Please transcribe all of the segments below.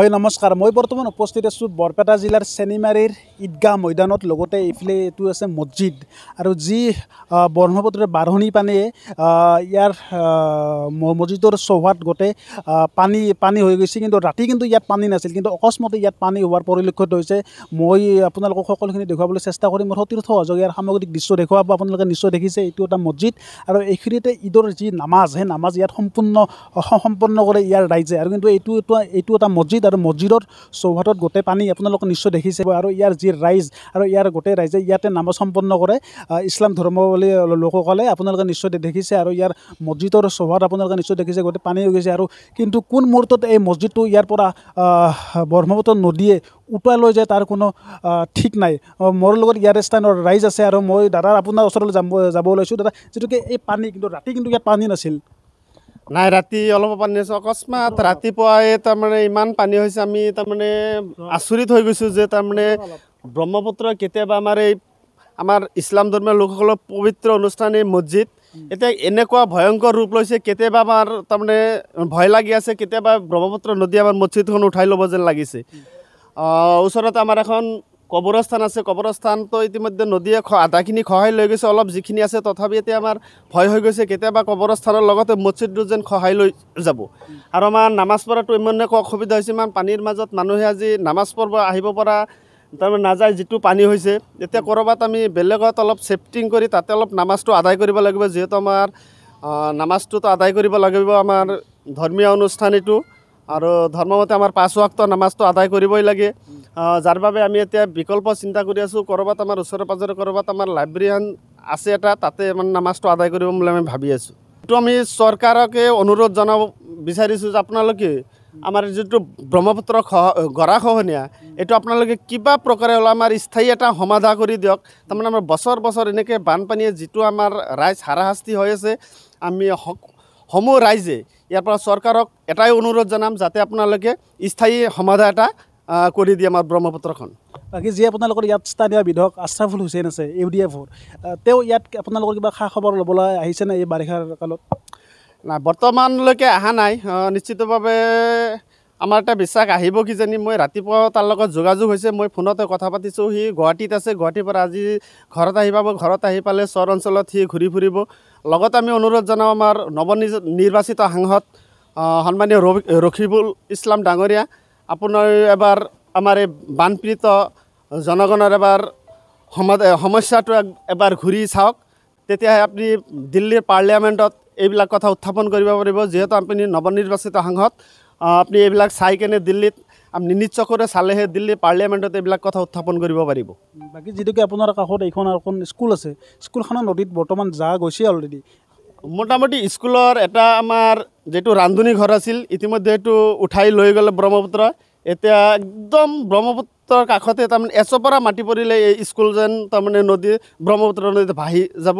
হয় নমস্কাৰ মই বৰ্তমান উপস্থিত আছোঁ বৰপেটা জিলাৰ চেনিমাৰীৰ ঈদগাহ মৈদানত লগতে এইফালে এইটো আছে মছজিদ আৰু যি ব্ৰহ্মপুত্ৰ বাঢ়নি পানীয়ে ইয়াৰ মছজিদৰ চৌহাত গোটেই পানী পানী হৈ গৈছে কিন্তু ৰাতি কিন্তু ইয়াত পানী নাছিল কিন্তু অকস্মাতে ইয়াত পানী হোৱাৰ পৰিলক্ষিত হৈছে মই আপোনালোকক সকলোখিনি দেখুৱাবলৈ চেষ্টা কৰিম মোৰ সতীৰ্থ সহযোগ ইয়াৰ সামগ্ৰিক দৃশ্য দেখুৱাব আপোনালোকে নিশ্চয় দেখিছে এইটো এটা মছজিদ আৰু এইখিনিতে ঈদৰ যি নামাজ সেই নামাজ ইয়াত সম্পূৰ্ণ সম্পন্ন কৰে ইয়াৰ ৰাইজে আৰু কিন্তু এইটো এইটো এটা মছজিদ আৰু মছজিদৰ চৌহাটত গোটেই পানী আপোনালোকে নিশ্চয় দেখিছে আৰু ইয়াৰ যি ৰাইজ আৰু ইয়াৰ গোটেই ৰাইজে ইয়াতে নামো সম্পন্ন কৰে ইছলাম ধৰ্ম বুলি লোকসকলে আপোনালোকে নিশ্চয় দেখিছে আৰু ইয়াৰ মছজিদৰ চৌহাট আপোনালোকে নিশ্চয় দেখিছে গোটেই পানী হৈ গৈছে আৰু কিন্তু কোন মুহূৰ্তত এই মছজিদটো ইয়াৰ পৰা ব্ৰহ্মপুত্ৰ নদীয়ে উটুৱাই লৈ যায় তাৰ কোনো ঠিক নাই মোৰ লগত ইয়াৰ স্থানৰ ৰাইজ আছে আৰু মই দাদাৰ আপোনাৰ ওচৰলৈ যাব যাব ওলাইছোঁ দাদা যিটোকে এই পানী কিন্তু ৰাতি কিন্তু ইয়াত পানী নাছিল নাই ৰাতি অলপ পানী আছে অকস্মাত ৰাতিপুৱাই তাৰমানে ইমান পানী হৈছে আমি তাৰমানে আচৰিত হৈ গৈছোঁ যে তাৰমানে ব্ৰহ্মপুত্ৰ কেতিয়াবা আমাৰ এই আমাৰ ইছলাম ধৰ্মীয় লোকসকলৰ পবিত্ৰ অনুষ্ঠান এই মছজিদ এতিয়া এনেকুৱা ভয়ংকৰ ৰূপ লৈছে কেতিয়াবা আমাৰ তাৰমানে ভয় লাগি আছে কেতিয়াবা ব্ৰহ্মপুত্ৰ নদী আমাৰ মছজিদখন উঠাই ল'ব যেন লাগিছে ওচৰতে আমাৰ এখন কবৰস্থান আছে কবৰস্থানটো ইতিমধ্যে নদীয়ে আধাখিনি খহাই লৈ গৈছে অলপ যিখিনি আছে তথাপি এতিয়া আমাৰ ভয় হৈ গৈছে কেতিয়াবা কবৰস্থানৰ লগতে মছজিদটো যেন খহাই লৈ যাব আৰু আমাৰ নামাজ পঢ়াটো ইমানে অসুবিধা হৈছে ইমান পানীৰ মাজত মানুহে আজি নামাজ পঢ়িব আহিব পৰা তাৰমানে নাযায় যিটো পানী হৈছে এতিয়া ক'ৰবাত আমি বেলেগত অলপ চেফটিং কৰি তাতে অলপ নামাজটো আদায় কৰিব লাগিব যিহেতু আমাৰ নামাজটোতো আদায় কৰিব লাগিব আমাৰ ধৰ্মীয় অনুষ্ঠান এইটো আৰু ধৰ্মমতে আমাৰ পাঁচ ৱাক্ত নামাজটো আদায় কৰিবই লাগে যাৰ বাবে আমি এতিয়া বিকল্প চিন্তা কৰি আছোঁ ক'ৰবাত আমাৰ ওচৰে পাঁজৰে ক'ৰবাত আমাৰ লাইব্ৰেৰীয়ান আছে এটা তাতে মানে নামাজটো আদায় কৰিব বুলি আমি ভাবি আছোঁ এইটো আমি চৰকাৰকে অনুৰোধ জনাব বিচাৰিছোঁ যে আপোনালোকে আমাৰ যিটো ব্ৰহ্মপুত্ৰ খহ গৰাখহনীয়া এইটো আপোনালোকে কিবা প্ৰকাৰে হ'লেও আমাৰ স্থায়ী এটা সমাধা কৰি দিয়ক তাৰমানে আমাৰ বছৰ বছৰ এনেকৈ বানপানীয়ে যিটো আমাৰ ৰাইজ হাৰাশাস্তি হৈ আছে আমি সমূহ ৰাইজে ইয়াৰ পৰা চৰকাৰক এটাই অনুৰোধ জনাম যাতে আপোনালোকে স্থায়ী সমাধান এটা কৰি দিয়ে আমাৰ ব্ৰহ্মপুত্ৰখন বাকী যি আপোনালোকৰ ইয়াত স্থানীয় বিধায়ক আশ্ৰাফুল হুছেইন আছে ইউ ডি এফৰ তেওঁ ইয়াত আপোনালোকৰ কিবা খা খবৰ ল'বলৈ আহিছেনে এই বাৰিষাৰ কালত নাই বৰ্তমানলৈকে অহা নাই নিশ্চিতভাৱে আমাৰ এটা বিশ্বাস আহিব কিজানি মই ৰাতিপুৱা তাৰ লগত যোগাযোগ হৈছে মই ফোনতে কথা পাতিছোঁ সি গুৱাহাটীত আছে গুৱাহাটীৰ পৰা আজি ঘৰত আহি পাব ঘৰত আহি পালে চৰ অঞ্চলত সি ঘূৰি ফুৰিব লগতে আমি অনুৰোধ জনাওঁ আমাৰ নৱ নিৰ্বাচিত সাংসদ সন্মানীয় ৰখিবুল ইছলাম ডাঙৰীয়া আপোনাৰ এবাৰ আমাৰ এই বানপীড়িত জনগণৰ এবাৰ সমস্যাটো এবাৰ ঘূৰি চাওক তেতিয়াহে আপুনি দিল্লীৰ পাৰ্লিয়ামেণ্টত এইবিলাক কথা উত্থাপন কৰিব পাৰিব যিহেতু আপুনি নৱনিৰ্বাচিত সাংসদ আপুনি এইবিলাক চাই কেনে দিল্লীত আপনি নিশ্চকৰে চালেহে দিল্লী পাৰ্লিয়ামেণ্টত এইবিলাক কথা উত্থাপন কৰিব পাৰিব বাকী যিটোকে আপোনাৰ কাষত এইখন এখন স্কুল আছে স্কুলখনৰ নদীত বৰ্তমান যা গৈছে অলৰেডি মোটামুটি স্কুলৰ এটা আমাৰ যিটো ৰান্ধনি ঘৰ আছিল ইতিমধ্যে সেইটো উঠাই লৈ গ'লে ব্ৰহ্মপুত্ৰ এতিয়া একদম ব্ৰহ্মপুত্ৰৰ কাষতে তাৰমানে এচৰ পৰা মাটি পৰিলে এই স্কুল যেন তাৰমানে নদী ব্ৰহ্মপুত্ৰ নদীত ভাহি যাব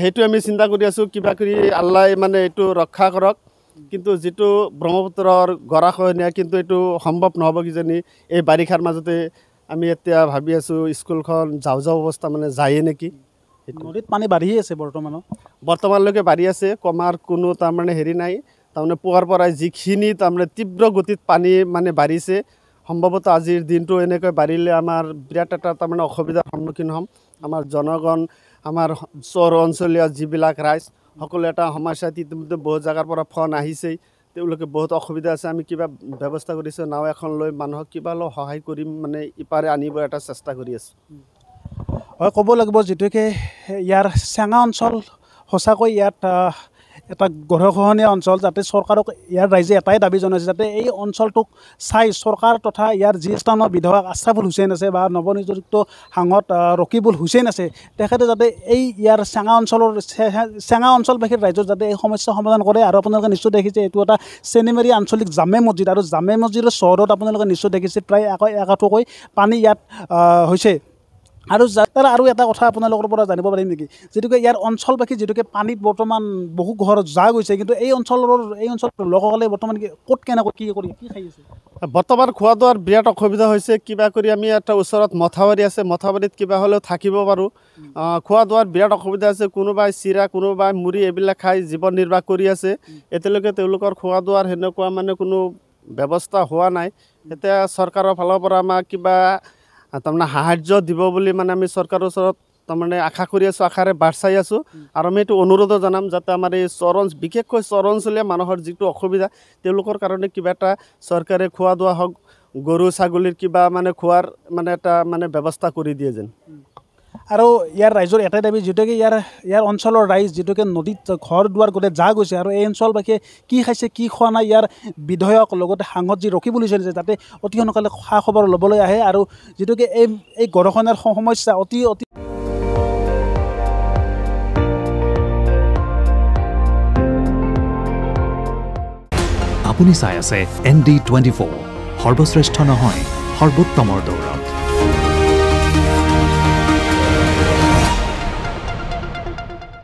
সেইটো আমি চিন্তা কৰি আছোঁ কিবা কৰি আল্লাই মানে এইটো ৰক্ষা কৰক কিন্তু যিটো ব্ৰহ্মপুত্ৰৰ গৰাখহনীয়া কিন্তু এইটো সম্ভৱ নহ'ব কিজানি এই বাৰিষাৰ মাজতে আমি এতিয়া ভাবি আছোঁ স্কুলখন যাওঁ যাওঁ অৱস্থা মানে যায়েই নেকি নদীত পানী বাঢ়ি আছে বৰ্তমান বৰ্তমানলৈকে বাঢ়ি আছে কমাৰ কোনো তাৰমানে হেৰি নাই তাৰমানে পুৱাৰ পৰাই যিখিনি তাৰমানে তীব্ৰ গতিত পানী মানে বাঢ়িছে সম্ভৱতঃ আজিৰ দিনটো এনেকৈ বাঢ়িলে আমাৰ বিৰাট এটা তাৰমানে অসুবিধাৰ সন্মুখীন হ'ম আমাৰ জনগণ আমাৰ চৰ অঞ্চলীয় যিবিলাক ৰাইজ সকলো এটা সমস্যা ইতিমধ্যে বহুত জেগাৰ পৰা ফোন আহিছেই তেওঁলোকে বহুত অসুবিধা আছে আমি কিবা ব্যৱস্থা কৰিছোঁ নাও এখন লৈ মানুহক কিবা অলপ সহায় কৰিম মানে ইপাৰে আনিব এটা চেষ্টা কৰি আছোঁ হয় ক'ব লাগিব যিটোকে ইয়াৰ চেঙা অঞ্চল সঁচাকৈ ইয়াত এটা গঢ়খহনীয়া অঞ্চল যাতে চৰকাৰক ইয়াৰ ৰাইজে এটাই দাবী জনাইছে যাতে এই অঞ্চলটোক চাই চৰকাৰ তথা ইয়াৰ যি স্থানৰ বিধায়ক আশ্ৰাফুল হুছেইন আছে বা নৱনিযুক্ত সাংসদ ৰকিবুল হুছেইন আছে তেখেতে যাতে এই ইয়াৰ চেঙা অঞ্চলৰ চেঙা অঞ্চলবাসীৰ ৰাইজৰ যাতে এই সমস্যা সমাধান কৰে আৰু আপোনালোকে নিশ্চয় দেখিছে এইটো এটা চেনিমাৰী আঞ্চলিক জামে মছজিদ আৰু জামে মছজিদৰ চহৰত আপোনালোকে নিশ্চয় দেখিছে প্ৰায় এশ এশটোকৈ পানী ইয়াত হৈছে আৰু তাৰ আৰু এটা কথা আপোনালোকৰ পৰা জানিব পাৰিম নেকি যিটোকে ইয়াৰ অঞ্চলবাসী যিটোকে পানীত বৰ্তমান বহু ঘৰত যা গৈছে কিন্তু এই অঞ্চলৰ এই অঞ্চলৰ লোকসকলে বৰ্তমান ক'ত কেনেকৈ কি কৰি কি খাই আছে বৰ্তমান খোৱা দোৱাৰ বিৰাট অসুবিধা হৈছে কিবা কৰি আমি এটা ওচৰত মথাবাৰী আছে মথাবাৰীত কিবা হ'লেও থাকিব পাৰোঁ খোৱা দোৱাৰ বিৰাট অসুবিধা আছে কোনোবাই চিৰা কোনোবাই মুড়ি এইবিলাক খাই জীৱন নিৰ্বাহ কৰি আছে এতিয়ালৈকে তেওঁলোকৰ খোৱা দোৱাৰ সেনেকুৱা মানে কোনো ব্যৱস্থা হোৱা নাই এতিয়া চৰকাৰৰ ফালৰ পৰা আমাক কিবা তাৰমানে সাহাৰ্য দিব বুলি মানে আমি চৰকাৰৰ ওচৰত তাৰমানে আশা কৰি আছোঁ আশাৰে বাট চাই আছোঁ আৰু আমি এইটো অনুৰোধো জনাম যাতে আমাৰ এই চৰঞ্চ বিশেষকৈ চৰঞ্চলীয়া মানুহৰ যিটো অসুবিধা তেওঁলোকৰ কাৰণে কিবা এটা চৰকাৰে খোৱা দোৱা হওক গৰু ছাগলীৰ কিবা মানে খোৱাৰ মানে এটা মানে ব্যৱস্থা কৰি দিয়ে যেন আৰু ইয়াৰ ৰাইজৰ এটাই দাবী যিটোকে ইয়াৰ ইয়াৰ অঞ্চলৰ ৰাইজ যিটোকে নদীত ঘৰ দুৱাৰ গোটেই যা গৈছে আৰু এই অঞ্চলবাসীয়ে কি খাইছে কি খোৱা নাই ইয়াৰ বিধেয়ক লগতে সাংসদ যি ৰখি বুলিছিল যে তাতে অতি সোনকালে খা খবৰ ল'বলৈ আহে আৰু যিটোকে এই এই গৰখনৰ সমস্যা অতি অতি আপুনি চাই আছে এন ডি টুৱেণ্টি ফ'ৰ সৰ্বশ্ৰেষ্ঠ নহয় সৰ্বোত্তমৰ দৌৰা